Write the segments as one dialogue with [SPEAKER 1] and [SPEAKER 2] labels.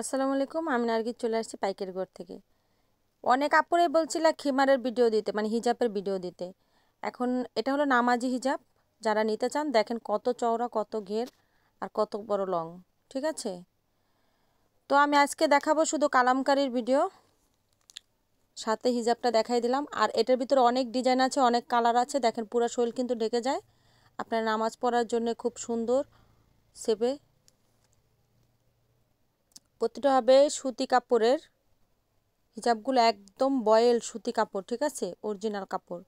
[SPEAKER 1] আসসালামু আলাইকুম আমি নার্গিস চলে আসছি পাইকের ঘর থেকে অনেক আপুরাই বলছিল খিমারের ভিডিও দিতে মানে হিজাবের ভিডিও দিতে এখন এটা হলো নামাজি হিজাব যারা নিতে চান দেখেন কত চওড়া কত ঘের আর কত বড় লং ঠিক আছে তো আমি আজকে দেখাবো শুধু কালামকারির ভিডিও সাথে হিজাবটা দেখাই দিলাম আর এটার ভিতরে অনেক ডিজাইন আছে অনেক কালার আছে দেখেন পুরো শরীর কিন্তু ঢেকে যায় আপনার নামাজ পড়ার জন্য খুব সুন্দর সেবে প্রতিটা হবে সুতি কাপড়ের হিজাবগুলো একদম বয়েল সুতি কাপড় ঠিক আছে অরিজিনাল কাপড়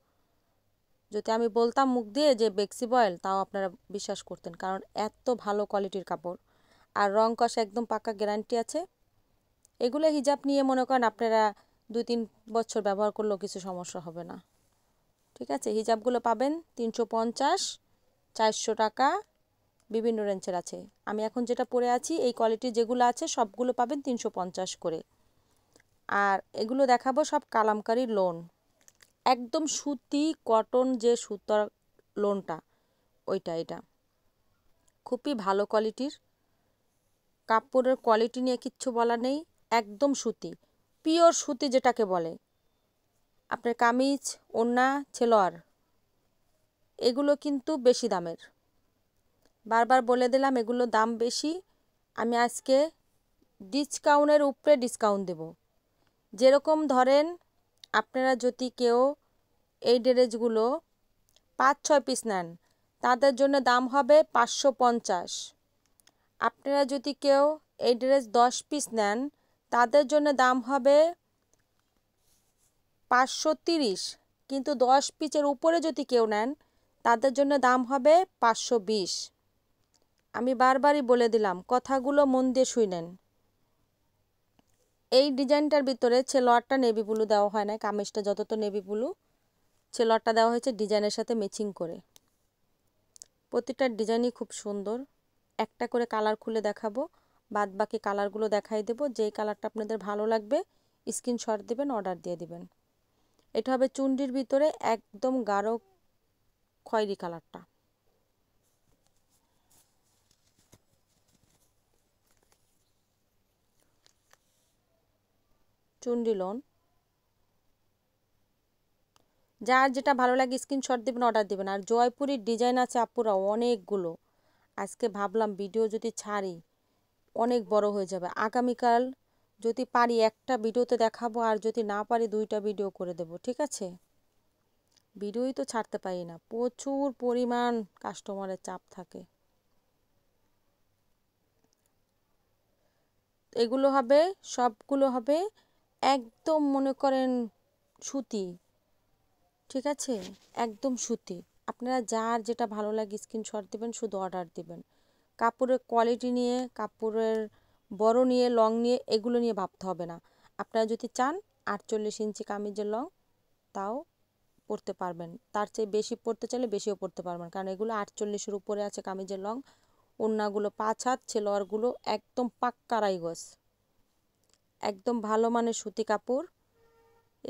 [SPEAKER 1] যদি আমি বলতাম মুখ দিয়ে যে বেক্সি বয়েল তাও আপনারা বিশ্বাস করতেন কারণ এত ভালো কোয়ালিটির কাপড় আর রং কষা একদম পাকা গ্যারান্টি আছে এগুলো হিজাব নিয়ে মনে করেন আপনারা দুই তিন বছর ব্যবহার করলেও কিছু সমস্যা হবে না ঠিক আছে হিজাবগুলো পাবেন তিনশো পঞ্চাশ চারশো টাকা বিভিন্ন রেঞ্জের আছে আমি এখন যেটা পরে আছি এই কোয়ালিটির যেগুলো আছে সবগুলো পাবেন তিনশো পঞ্চাশ করে আর এগুলো দেখাবো সব কালামকারি লোন একদম সুতি কটন যে সুতার লোনটা ওইটা এটা খুবই ভালো কোয়ালিটির কাপড়ের কোয়ালিটি নিয়ে কিচ্ছু বলা নেই একদম সুতি পিওর সুতি যেটাকে বলে আপনার কামিজ ওন্না ছেলোয়ার এগুলো কিন্তু বেশি দামের বারবার বলে দিলাম এগুলো দাম বেশি আমি আজকে ডিসকাউন্টের উপরে ডিসকাউন্ট দেব যেরকম ধরেন আপনারা যদি কেউ এই ড্রেসগুলো পাঁচ ছয় পিস নেন তাদের জন্য দাম হবে পাঁচশো পঞ্চাশ আপনারা যদি কেউ এই ড্রেস দশ পিস নেন তাদের জন্য দাম হবে পাঁচশো তিরিশ কিন্তু দশ পিসের উপরে যদি কেউ নেন তাদের জন্য দাম হবে পাঁচশো বিশ আমি বারবারই বলে দিলাম কথাগুলো মন দিয়ে শুনেন এই ডিজাইনটার ভিতরে ছেলোয়ারটা নেভি ব্লু দেওয়া হয় না কামিজটা যত তো নেভি ব্লু ছেলোয়ারটা দেওয়া হয়েছে ডিজাইনের সাথে ম্যাচিং করে প্রতিটা ডিজাইনই খুব সুন্দর একটা করে কালার খুলে দেখাবো বাদ বাকি কালারগুলো দেখাই দেবো যেই কালারটা আপনাদের ভালো লাগবে স্ক্রিনশট দেবেন অর্ডার দিয়ে দিবেন এটা হবে চুন্ডির ভিতরে একদম গাঢ় খয়েরি কালারটা চুন্ডিলন যার যেটা ভালো লাগে স্ক্রিনশট দেবেন অর্ডার দেবেন আর জয়পুরীর ডিজাইন আছে আপুরা অনেকগুলো আজকে ভাবলাম ভিডিও যদি ছাড়ি অনেক বড় হয়ে যাবে আগামীকাল যদি পারি একটা ভিডিওতে দেখাবো আর যদি না পারি দুইটা ভিডিও করে দেব ঠিক আছে ভিডিওই তো ছাড়তে পারি না প্রচুর পরিমাণ কাস্টমারের চাপ থাকে এগুলো হবে সবগুলো হবে একদম মনে করেন সুতি ঠিক আছে একদম সুতি আপনারা যার যেটা ভালো লাগে স্ক্রিনশট দেবেন শুধু অর্ডার দেবেন কাপড়ের কোয়ালিটি নিয়ে কাপড়ের বড় নিয়ে লং নিয়ে এগুলো নিয়ে ভাবতে হবে না আপনারা যদি চান আটচল্লিশ ইঞ্চি কামিজের লং তাও পরতে পারবেন তার চেয়ে বেশি পরতে চাইলে বেশিও পরতে পারবেন কারণ এগুলো আটচল্লিশের উপরে আছে কামিজের লং ওড়নাগুলো পাঁচ হাত ছেলোয়ারগুলো একদম পাক্কা রাইগস একদম ভালো মানের সুতি কাপড়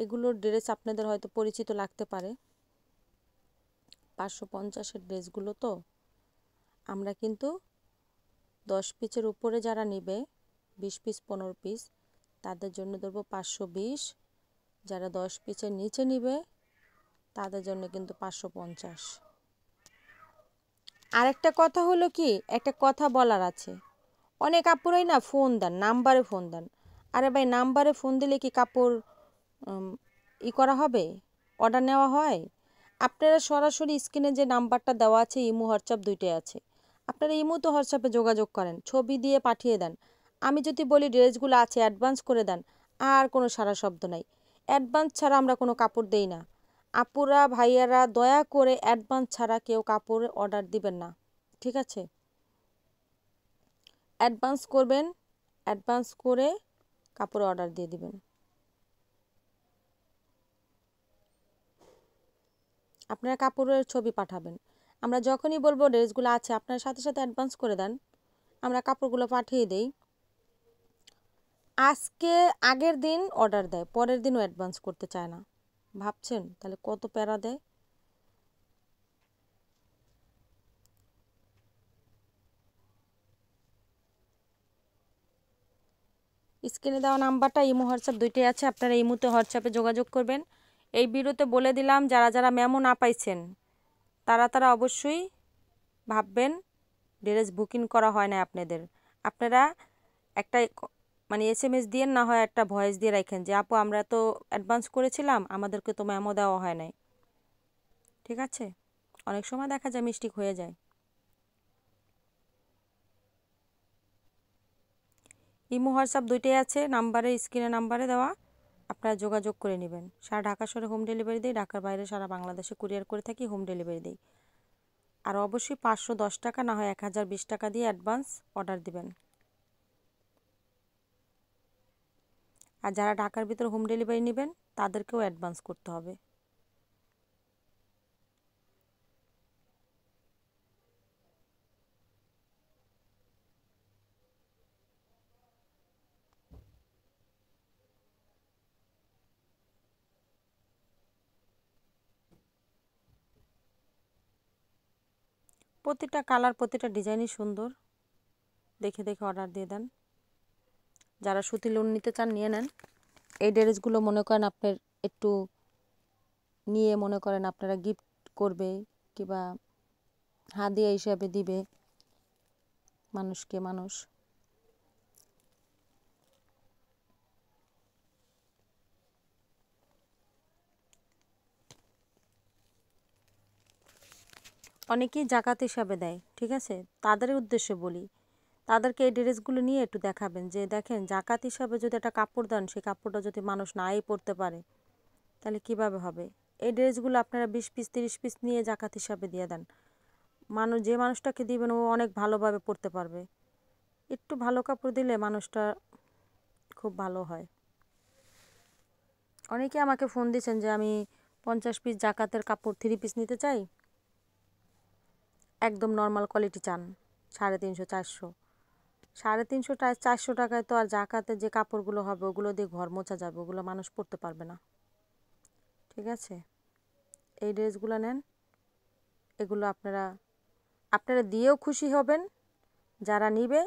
[SPEAKER 1] এগুলোর ড্রেস আপনাদের হয়তো পরিচিত লাগতে পারে পাঁচশো পঞ্চাশের ড্রেসগুলো তো আমরা কিন্তু দশ পিসের উপরে যারা নেবে বিশ পিস পনেরো পিস তাদের জন্য ধরবো পাঁচশো বিশ যারা দশ পিসের নিচে নিবে তাদের জন্য কিন্তু পাঁচশো পঞ্চাশ আর একটা কথা হলো কি একটা কথা বলার আছে অনেক আপুরাই না ফোন দেন নাম্বারে ফোন দেন আরে ভাই নাম্বারে ফোন দিলে কি কাপড় ই করা হবে অর্ডার নেওয়া হয় আপনারা সরাসরি স্ক্রিনে যে নাম্বারটা দেওয়া আছে ইমো হোয়াটসঅ্যাপ দুইটাই আছে আপনারা ইমো তো হোয়াটসঅ্যাপে যোগাযোগ করেন ছবি দিয়ে পাঠিয়ে দেন আমি যদি বলি ড্রেসগুলো আছে অ্যাডভান্স করে দেন আর কোনো সারা শব্দ নাই অ্যাডভান্স ছাড়া আমরা কোনো কাপড় দেই না আপুরা ভাইয়ারা দয়া করে অ্যাডভান্স ছাড়া কেউ কাপড় অর্ডার দিবেন না ঠিক আছে অ্যাডভান্স করবেন অ্যাডভান্স করে কাপড় অর্ডার দিয়ে দিবেন আপনারা কাপড়ের ছবি পাঠাবেন আমরা যখনই বলবো ড্রেসগুলো আছে আপনার সাথে সাথে অ্যাডভান্স করে দেন আমরা কাপড়গুলো পাঠিয়ে দেই আজকে আগের দিন অর্ডার দেয় পরের দিনও অ্যাডভান্স করতে চায় না ভাবছেন তাহলে কত প্যারা দেয় স্ক্রিনে দেওয়া নাম্বারটা ইমো হোয়াটসঅ্যাপ দুইটাই আছে আপনারা ইমোতে হোয়াটসঅ্যাপে যোগাযোগ করবেন এই ভিডিওতে বলে দিলাম যারা যারা মেমো না পাইছেন তারা তারা অবশ্যই ভাববেন ড্রেস বুকিং করা হয় না আপনাদের আপনারা একটা মানে এস এম এস দিয়ে না হয় একটা ভয়েস দিয়ে রাখেন যে আপু আমরা তো অ্যাডভান্স করেছিলাম আমাদেরকে তো মেমো দেওয়া হয় নাই ঠিক আছে অনেক সময় দেখা যায় মিস্টেক হয়ে যায় ইমো হোয়াটসঅ্যাপ দুইটাই আছে নাম্বারে স্ক্রিনে নাম্বারে দেওয়া আপনারা যোগাযোগ করে নেবেন সারা ঢাকা শহরে হোম ডেলিভারি দিই ঢাকার বাইরে সারা বাংলাদেশে কুরিয়ার করে থাকি হোম ডেলিভারি দিই আর অবশ্যই পাঁচশো দশ টাকা না হয় এক হাজার বিশ টাকা দিয়ে অ্যাডভান্স অর্ডার দিবেন আর যারা ঢাকার ভিতরে হোম ডেলিভারি নেবেন তাদেরকেও অ্যাডভান্স করতে হবে প্রতিটা কালার প্রতিটা ডিজাইনই সুন্দর দেখে দেখে অর্ডার দিয়ে দেন যারা সুতি লোন নিতে চান নিয়ে নেন এই ড্রেসগুলো মনে করেন আপনার একটু নিয়ে মনে করেন আপনারা গিফট করবে কিবা হাদিয়া হিসাবে দিবে মানুষকে মানুষ অনেকেই জাকাত হিসাবে দেয় ঠিক আছে তাদের উদ্দেশ্যে বলি তাদেরকে এই ড্রেসগুলো নিয়ে একটু দেখাবেন যে দেখেন জাকাত হিসাবে যদি একটা কাপড় দেন সেই কাপড়টা যদি মানুষ নাই পরতে পারে তাহলে কিভাবে হবে এই ড্রেসগুলো আপনারা বিশ পিস তিরিশ পিস নিয়ে জাকাত হিসাবে দিয়ে দেন মানুষ যে মানুষটাকে দিবেন ও অনেক ভালোভাবে পড়তে পারবে একটু ভালো কাপড় দিলে মানুষটা খুব ভালো হয় অনেকে আমাকে ফোন দিয়েছেন যে আমি পঞ্চাশ পিস জাকাতের কাপড় থ্রি পিস নিতে চাই একদম নর্মাল কোয়ালিটি চান সাড়ে তিনশো চারশো সাড়ে তিনশো চারশো টাকায় তো আর জাকাতে যে কাপড়গুলো হবে ওগুলো দিয়ে ঘর মোছা যাবে ওগুলো মানুষ পরতে পারবে না ঠিক আছে এই ড্রেসগুলো নেন এগুলো আপনারা আপনারা দিয়েও খুশি হবেন যারা নিবে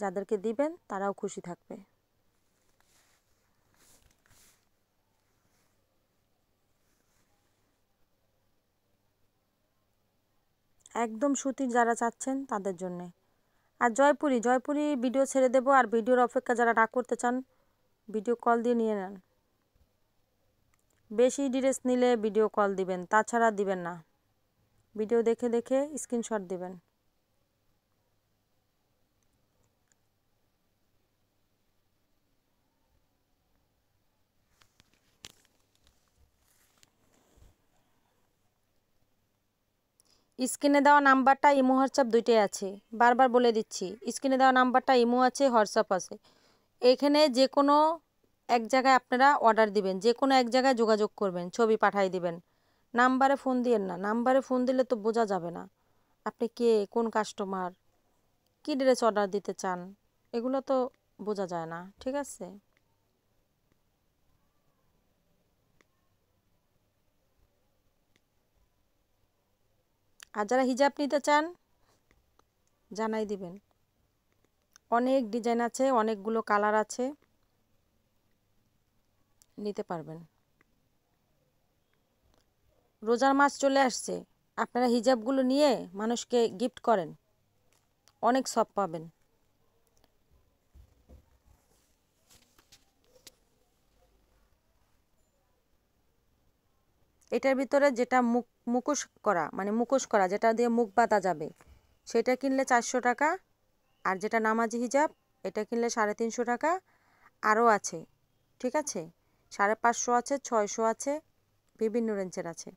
[SPEAKER 1] যাদেরকে দিবেন তারাও খুশি থাকবে একদম সুতির যারা চাচ্ছেন তাদের জন্যে আর জয়পুরি জয়পুরি ভিডিও ছেড়ে দেব আর ভিডিওর অপেক্ষা যারা না করতে চান ভিডিও কল দিয়ে নিয়ে নেন বেশি ড্রেস নিলে ভিডিও কল দিবেন তাছাড়া দিবেন না ভিডিও দেখে দেখে স্ক্রিনশট দিবেন স্ক্রিনে দেওয়া নাম্বারটা ইমো হোয়াটসঅ্যাপ দুইটাই আছে বারবার বলে দিচ্ছি স্ক্রিনে দেওয়া নাম্বারটা ইমো আছে হোয়াটসঅ্যাপ আছে এখানে যে কোনো এক জায়গায় আপনারা অর্ডার দিবেন যে কোনো এক জায়গায় যোগাযোগ করবেন ছবি পাঠাই দিবেন নাম্বারে ফোন দিয়েন না নাম্বারে ফোন দিলে তো বোঝা যাবে না আপনি কে কোন কাস্টমার কী ড্রেস অর্ডার দিতে চান এগুলো তো বোঝা যায় না ঠিক আছে আর যারা হিজাব নিতে চান জানাই দিবেন অনেক ডিজাইন আছে অনেকগুলো কালার আছে নিতে পারবেন রোজার মাস চলে আসছে আপনারা হিজাবগুলো নিয়ে মানুষকে গিফট করেন অনেক সব পাবেন এটার ভিতরে যেটা মুখ মুখোশ করা মানে মুখোশ করা যেটা দিয়ে মুখ বাঁধা যাবে সেটা কিনলে চারশো টাকা আর যেটা নামাজি হিজাব এটা কিনলে সাড়ে তিনশো টাকা আরও আছে ঠিক আছে সাড়ে পাঁচশো আছে ছয়শো আছে বিভিন্ন রেঞ্জের আছে